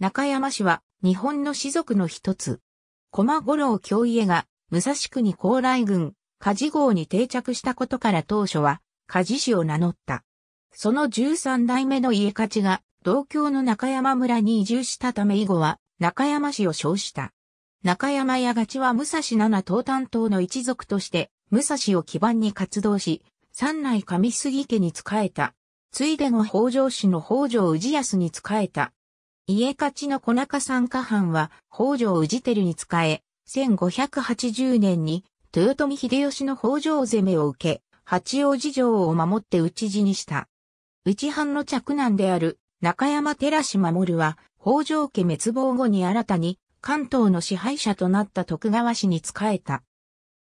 中山氏は日本の士族の一つ。駒五郎京家が武蔵国高麗軍、梶号に定着したことから当初は梶氏を名乗った。その十三代目の家梶が同郷の中山村に移住したため以後は中山氏を称した。中山やがちは武蔵七東担当の一族として武蔵を基盤に活動し、三内上杉家に仕えた。ついでの北条氏の北条氏康に仕えた。家勝の小中参加藩は北条氏照に仕え、1580年に豊臣秀吉の北条攻めを受け、八王子城を守って討ち死にした。内藩の嫡男である中山寺志守は北条家滅亡後に新たに関東の支配者となった徳川氏に仕えた。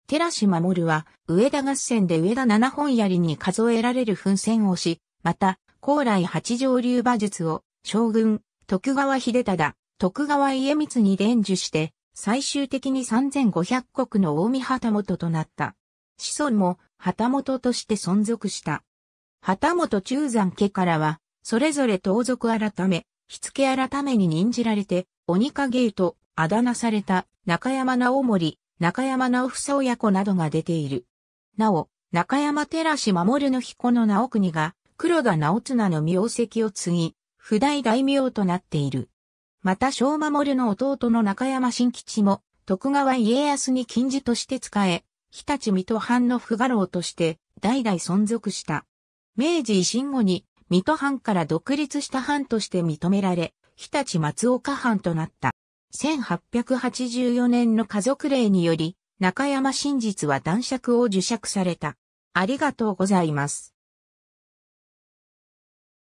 寺志守は上田合戦で上田七本槍に数えられる奮戦をし、また、高麗八条流馬術を将軍、徳川秀忠、徳川家光に伝授して、最終的に3500国の近江旗本となった。子孫も旗本として存続した。旗本中山家からは、それぞれ盗賊改め、火付け改めに任じられて、鬼影とあだ名された中山直森、中山直房親子などが出ている。なお、中山寺守の彦の直国が黒田直綱の名跡を継ぎ、普代大名となっている。また、小守の弟の中山新吉も、徳川家康に近似として仕え、日立水戸藩の不画廊として、代々存続した。明治維新後に、水戸藩から独立した藩として認められ、日立松岡藩となった。1884年の家族令により、中山真実は男爵を受爵された。ありがとうございます。